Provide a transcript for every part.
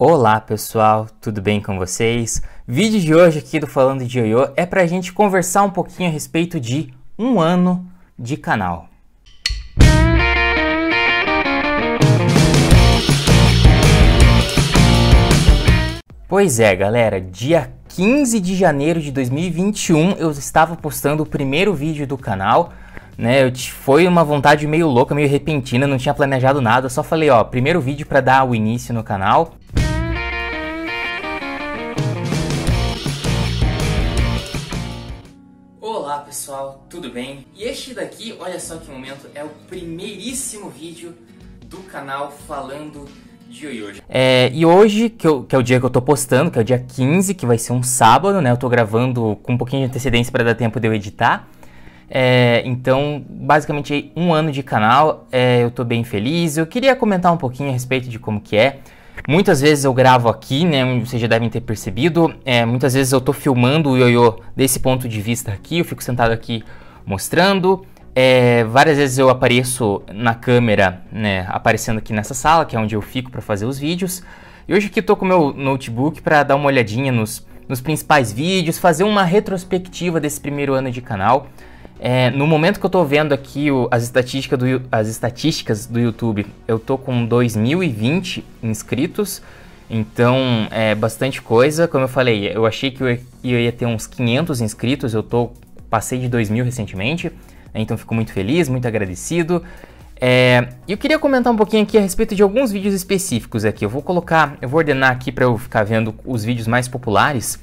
Olá pessoal, tudo bem com vocês? Vídeo de hoje aqui do Falando de Yoyo é para a gente conversar um pouquinho a respeito de um ano de canal. Pois é, galera, dia 15 de janeiro de 2021 eu estava postando o primeiro vídeo do canal, né? Eu te, foi uma vontade meio louca, meio repentina, não tinha planejado nada, só falei, ó, primeiro vídeo para dar o início no canal. tudo bem? E este daqui, olha só que momento, é o primeiríssimo vídeo do canal falando de Yoyoji. É, e hoje, que, eu, que, é o dia que eu tô postando, que é o dia 15, que vai ser um sábado, né? Eu tô gravando com um pouquinho de antecedência para dar tempo de eu editar. É, então, basicamente, um ano de canal, é, eu tô bem feliz. Eu queria comentar um pouquinho a respeito de como que é. Muitas vezes eu gravo aqui, né? Vocês já devem ter percebido. É, muitas vezes eu tô filmando o ioiô desse ponto de vista aqui. Eu fico sentado aqui mostrando. É, várias vezes eu apareço na câmera, né, aparecendo aqui nessa sala, que é onde eu fico para fazer os vídeos. E hoje aqui estou com meu notebook para dar uma olhadinha nos, nos principais vídeos, fazer uma retrospectiva desse primeiro ano de canal. É, no momento que eu estou vendo aqui o, as, estatística do, as estatísticas do YouTube, eu estou com 2020 inscritos, então é bastante coisa. Como eu falei, eu achei que eu ia ter uns 500 inscritos, eu estou passei de 2 mil recentemente, né, então fico muito feliz, muito agradecido. É, eu queria comentar um pouquinho aqui a respeito de alguns vídeos específicos aqui. Eu vou colocar, eu vou ordenar aqui para eu ficar vendo os vídeos mais populares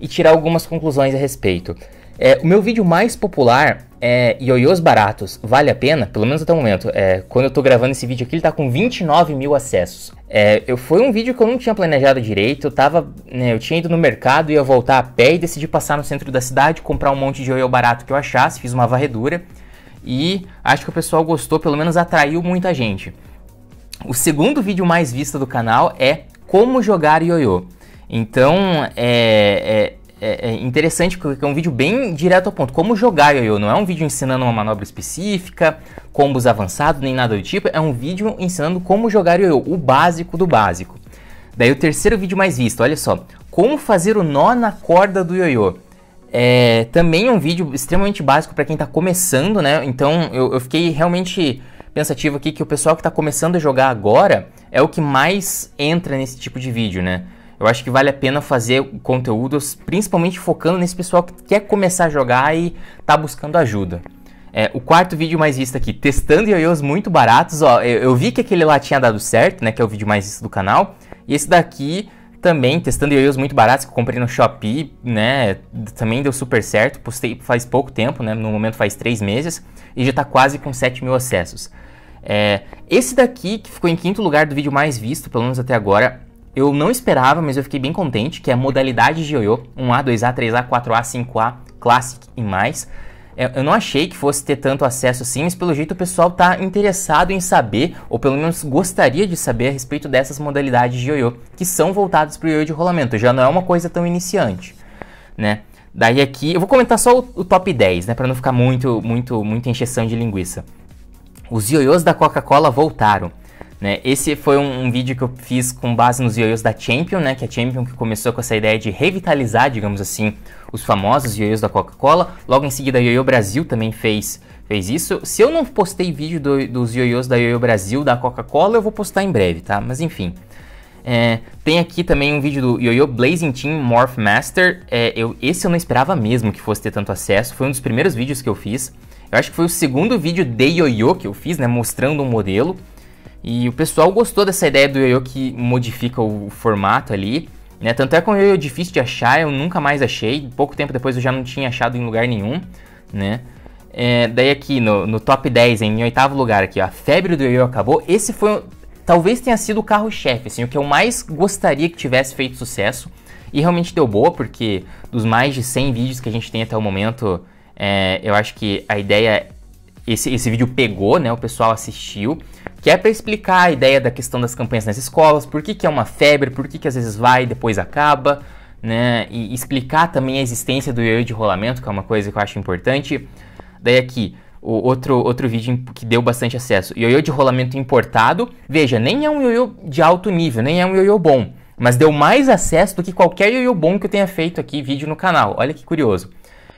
e tirar algumas conclusões a respeito. É, o meu vídeo mais popular é ioiôs baratos, vale a pena? Pelo menos até o momento. É, quando eu tô gravando esse vídeo aqui, ele tá com 29 mil acessos. É, eu, foi um vídeo que eu não tinha planejado direito, eu tava, né, eu tinha ido no mercado, ia voltar a pé e decidi passar no centro da cidade, comprar um monte de ioiô barato que eu achasse, fiz uma varredura. E acho que o pessoal gostou, pelo menos atraiu muita gente. O segundo vídeo mais visto do canal é como jogar ioiô. Então, é, é é, é interessante porque é um vídeo bem direto ao ponto. Como jogar yo-yo, não é um vídeo ensinando uma manobra específica, combos avançados, nem nada do tipo. É um vídeo ensinando como jogar yo-yo, o básico do básico. Daí o terceiro vídeo mais visto, olha só. Como fazer o nó na corda do yo-yo. É, também é um vídeo extremamente básico para quem está começando, né? Então eu, eu, fiquei realmente pensativo aqui que o pessoal que está começando a jogar agora é o que mais entra nesse tipo de vídeo, né? Eu acho que vale a pena fazer conteúdos, principalmente focando nesse pessoal que quer começar a jogar e tá buscando ajuda. É, o quarto vídeo mais visto aqui, testando ioiôs muito baratos. Ó, eu, eu, vi que aquele lá tinha dado certo, né? Que é o vídeo mais visto do canal. E esse daqui também, testando ioiôs muito baratos, que eu comprei no Shopee, né? Também deu super certo. Postei faz pouco tempo, né? No momento faz três meses. E já tá quase com 7 mil acessos. É, esse daqui, que ficou em quinto lugar do vídeo mais visto, pelo menos até agora, eu não esperava, mas eu fiquei bem contente, que é a modalidade de ioiô, 1A, 2A, 3A, 4A, 5A, Classic e mais. É, eu não achei que fosse ter tanto acesso assim, mas pelo jeito o pessoal está interessado em saber, ou pelo menos gostaria de saber a respeito dessas modalidades de ioiô, que são voltadas para o ioiô de rolamento, já não é uma coisa tão iniciante, né? Daí aqui, eu vou comentar só o, o top 10, né, para não ficar muito, muito, muito encheção de linguiça. Os ioiôs da Coca-Cola voltaram. Né? Esse foi um, um, vídeo que eu fiz com base nos yoyos da Champion, né? que é a Champion que começou com essa ideia de revitalizar, digamos assim, os famosos yoyos da Coca-Cola. Logo em seguida, a Yoyo Brasil também fez, fez isso. Se eu não postei vídeo do, dos yoyos da Yoyo Brasil, da Coca-Cola, eu vou postar em breve, tá? Mas enfim. É, tem aqui também um vídeo do Yoyo Blazing Team Morph Master. É, eu, esse eu não esperava mesmo que fosse ter tanto acesso. Foi um dos primeiros vídeos que eu fiz. Eu acho que foi o segundo vídeo de Yoyo que eu fiz, né? Mostrando um modelo. E o pessoal gostou dessa ideia do yo-yo que modifica o formato ali, né? Tanto é que é um yo difícil de achar, eu nunca mais achei. Pouco tempo depois eu já não tinha achado em lugar nenhum, né? É, daí aqui no, no, top 10, em oitavo lugar aqui, ó, a febre do yo-yo acabou. Esse foi, talvez tenha sido o carro-chefe, assim, o que eu mais gostaria que tivesse feito sucesso. E realmente deu boa, porque dos mais de 100 vídeos que a gente tem até o momento, é, eu acho que a ideia esse, esse vídeo pegou, né? O pessoal assistiu, que é para explicar a ideia da questão das campanhas nas escolas, por que, que é uma febre, por que, que às vezes vai e depois acaba, né? E explicar também a existência do ioiô de rolamento, que é uma coisa que eu acho importante. Daí aqui, o outro, outro vídeo que deu bastante acesso. Ioiô de rolamento importado. Veja, nem é um ioiô de alto nível, nem é um ioiô bom. Mas deu mais acesso do que qualquer ioiô bom que eu tenha feito aqui, vídeo no canal. Olha que curioso.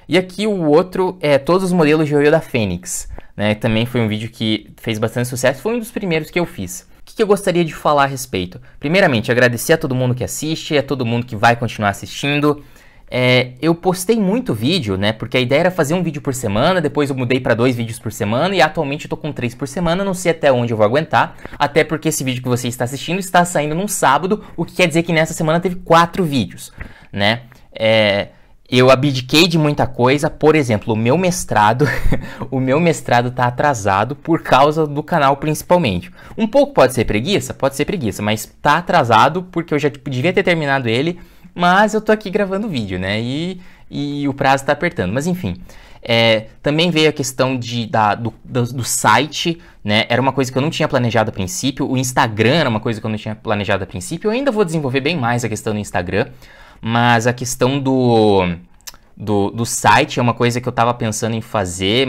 E aqui o outro é todos os modelos de olho da Fênix. Né? Também foi um vídeo que fez bastante sucesso, foi um dos primeiros que eu fiz. O que, que eu gostaria de falar a respeito? Primeiramente, agradecer a todo mundo que assiste, a todo mundo que vai continuar assistindo. É, eu postei muito vídeo, né? Porque a ideia era fazer um vídeo por semana, depois eu mudei para dois vídeos por semana e atualmente eu tô com três por semana, não sei até onde eu vou aguentar, até porque esse vídeo que você está assistindo está saindo num sábado, o que quer dizer que nessa semana teve quatro vídeos, né? É, eu abdiquei de muita coisa, por exemplo, o meu mestrado, o meu mestrado está atrasado por causa do canal principalmente. Um pouco pode ser preguiça, pode ser preguiça, mas está atrasado porque eu já tipo, devia ter terminado ele, mas eu tô aqui gravando vídeo, né? E, e o prazo está apertando. Mas enfim, é, também veio a questão de, da, do, do, do, site, né? Era uma coisa que eu não tinha planejado a princípio. O Instagram era uma coisa que eu não tinha planejado a princípio. Eu ainda vou desenvolver bem mais a questão do Instagram mas a questão do, do, do site é uma coisa que eu estava pensando em fazer.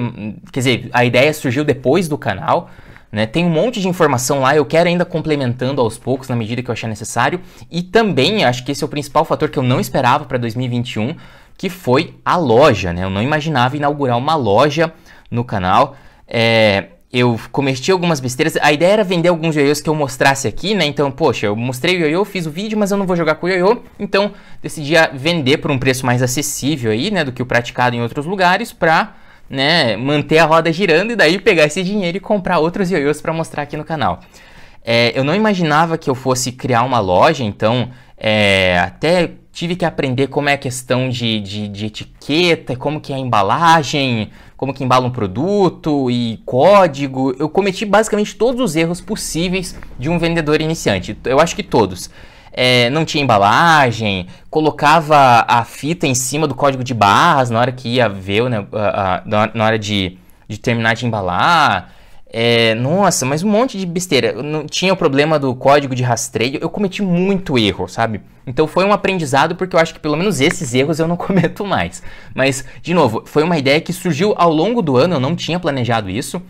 Quer dizer, a ideia surgiu depois do canal. Né? Tem um monte de informação lá, eu quero ainda complementando aos poucos na medida que eu achar necessário. E também, acho que esse é o principal fator que eu não esperava para 2021, que foi a loja. Né? Eu não imaginava inaugurar uma loja no canal. É, eu cometi algumas besteiras. A ideia era vender alguns ioiôs que eu mostrasse aqui, né? Então, poxa, eu mostrei o ioiô, fiz o vídeo, mas eu não vou jogar com o ioiô. Então, decidi vender por um preço mais acessível aí, né? Do que o praticado em outros lugares pra, né? Manter a roda girando e daí pegar esse dinheiro e comprar outros ioiôs pra mostrar aqui no canal. É, eu não imaginava que eu fosse criar uma loja, então... É, até tive que aprender como é a questão de, de, de, etiqueta, como que é a embalagem, como que embala um produto e código. Eu cometi basicamente todos os erros possíveis de um vendedor iniciante. Eu acho que todos. É, não tinha embalagem, colocava a fita em cima do código de barras na hora que ia ver, né, na hora de, de terminar de embalar. É, nossa, mas um monte de besteira. não tinha o problema do código de rastreio. Eu cometi muito erro, sabe? Então foi um aprendizado porque eu acho que pelo menos esses erros eu não cometo mais. Mas de novo, foi uma ideia que surgiu ao longo do ano. Eu não tinha planejado isso.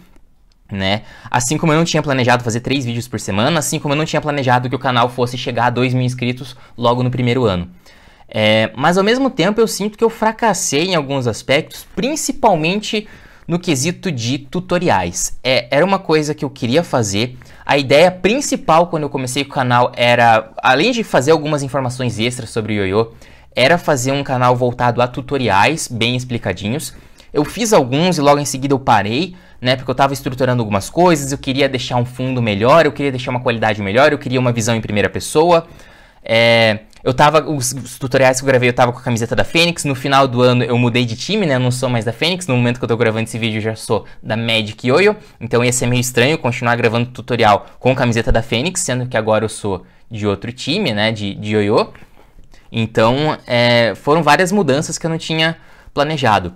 Né? Assim como eu não tinha planejado fazer três vídeos por semana, assim como eu não tinha planejado que o canal fosse chegar a 2 mil inscritos logo no primeiro ano. É, mas ao mesmo tempo eu sinto que eu fracassei em alguns aspectos, principalmente no quesito de tutoriais. É, era uma coisa que eu queria fazer. A ideia principal quando eu comecei o canal era, além de fazer algumas informações extras sobre o ioiô, era fazer um canal voltado a tutoriais bem explicadinhos. Eu fiz alguns e logo em seguida eu parei, né? Porque eu estava estruturando algumas coisas, eu queria deixar um fundo melhor, eu queria deixar uma qualidade melhor, eu queria uma visão em primeira pessoa. É, eu tava. Os, os, tutoriais que eu gravei, eu tava com a camiseta da Fênix. No final do ano eu mudei de time, né? Eu não sou mais da Fênix. No momento que eu tô gravando esse vídeo, eu já sou da Magic Yoyo. Então ia ser meio estranho continuar gravando tutorial com camiseta da Fênix, sendo que agora eu sou de outro time, né? De, de Yoyo. Então, é, foram várias mudanças que eu não tinha planejado.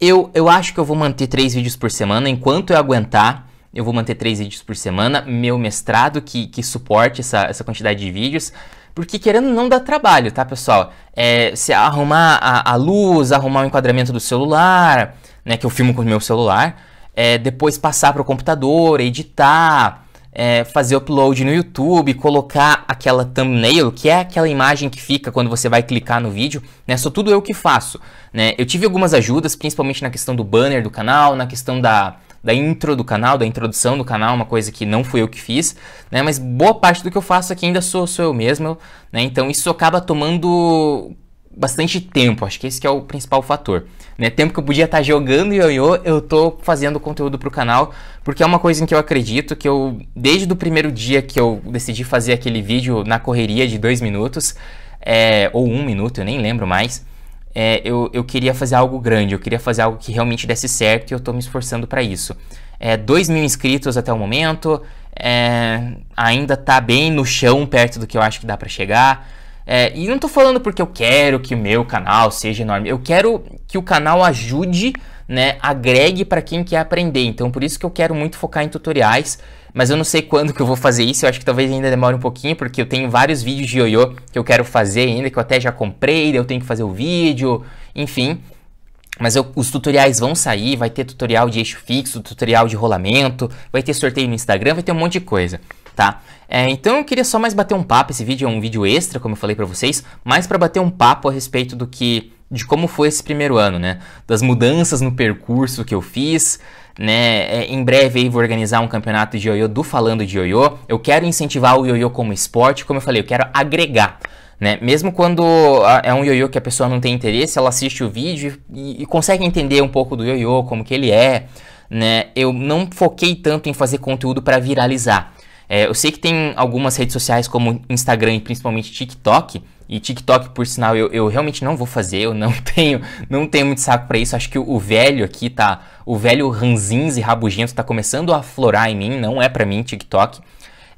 Eu, eu acho que eu vou manter três vídeos por semana. Enquanto eu aguentar, eu vou manter três vídeos por semana. Meu mestrado que, que suporte essa, essa quantidade de vídeos porque querendo não dá trabalho, tá, pessoal? É, se arrumar a, a, luz, arrumar o enquadramento do celular, né, que eu filmo com o meu celular, é, depois passar para o computador, editar, é, fazer upload no YouTube, colocar aquela thumbnail, que é aquela imagem que fica quando você vai clicar no vídeo, né? Sou tudo eu que faço, né? Eu tive algumas ajudas, principalmente na questão do banner do canal, na questão da, da intro do canal, da introdução do canal, uma coisa que não fui eu que fiz, né? Mas boa parte do que eu faço aqui ainda sou, sou eu mesmo, né? Então isso acaba tomando bastante tempo, acho que esse que é o principal fator. Né? Tempo que eu podia estar tá jogando ioiô, eu tô fazendo conteúdo pro canal, porque é uma coisa em que eu acredito que eu, desde o primeiro dia que eu decidi fazer aquele vídeo na correria de dois minutos, é, ou um minuto, eu nem lembro mais, é, eu, eu queria fazer algo grande, eu queria fazer algo que realmente desse certo e eu tô me esforçando para isso. É, 2 mil inscritos até o momento, é, ainda tá bem no chão, perto do que eu acho que dá para chegar. É, e não estou falando porque eu quero que o meu canal seja enorme, eu quero que o canal ajude, né, agregue para quem quer aprender. Então por isso que eu quero muito focar em tutoriais, mas eu não sei quando que eu vou fazer isso, eu acho que talvez ainda demore um pouquinho, porque eu tenho vários vídeos de ioiô que eu quero fazer ainda, que eu até já comprei, eu tenho que fazer o vídeo, enfim. Mas eu, os tutoriais vão sair, vai ter tutorial de eixo fixo, tutorial de rolamento, vai ter sorteio no Instagram, vai ter um monte de coisa tá? É, então eu queria só mais bater um papo, esse vídeo é um vídeo extra, como eu falei para vocês, mais para bater um papo a respeito do que de como foi esse primeiro ano, né? Das mudanças no percurso que eu fiz, né? É, em breve aí vou organizar um campeonato de ioiô do Falando de Ioiô. Eu quero incentivar o ioiô como esporte, como eu falei, eu quero agregar. Né? Mesmo quando ah, é um ioiô que a pessoa não tem interesse, ela assiste o vídeo e, e consegue entender um pouco do ioiô, como que ele é. Né? Eu não foquei tanto em fazer conteúdo para viralizar. É, eu sei que tem algumas redes sociais como Instagram e principalmente TikTok. E TikTok, por sinal, eu, eu realmente não vou fazer, eu não tenho, não tenho muito saco para isso. Acho que o, o, velho aqui tá, o velho ranzins e rabugento tá começando a aflorar em mim, não é para mim TikTok.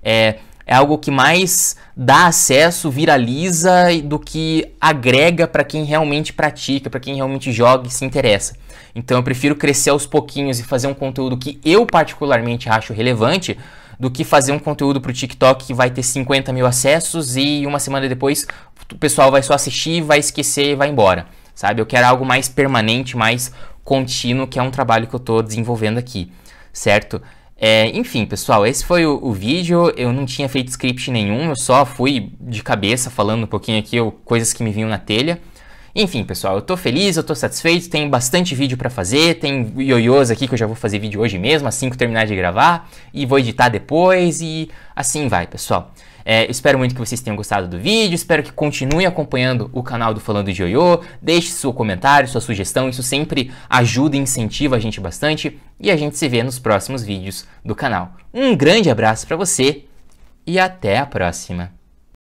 É, é algo que mais dá acesso, viraliza do que agrega para quem realmente pratica, para quem realmente joga e se interessa. Então eu prefiro crescer aos pouquinhos e fazer um conteúdo que eu particularmente acho relevante do que fazer um conteúdo pro TikTok que vai ter 50 mil acessos e uma semana depois o pessoal vai só assistir, vai esquecer e vai embora, sabe? Eu quero algo mais permanente, mais contínuo, que é um trabalho que eu estou desenvolvendo aqui, certo? É, enfim, pessoal, esse foi o, o, vídeo. Eu não tinha feito script nenhum, eu só fui de cabeça falando um pouquinho aqui coisas que me vinham na telha. Enfim, pessoal, eu tô feliz, eu tô satisfeito, tem bastante vídeo para fazer, tem ioiôs aqui que eu já vou fazer vídeo hoje mesmo, assim que eu terminar de gravar, e vou editar depois, e assim vai, pessoal. É, espero muito que vocês tenham gostado do vídeo, espero que continuem acompanhando o canal do Falando de Ioiô, deixe seu comentário, sua sugestão, isso sempre ajuda e incentiva a gente bastante, e a gente se vê nos próximos vídeos do canal. Um grande abraço para você e até a próxima!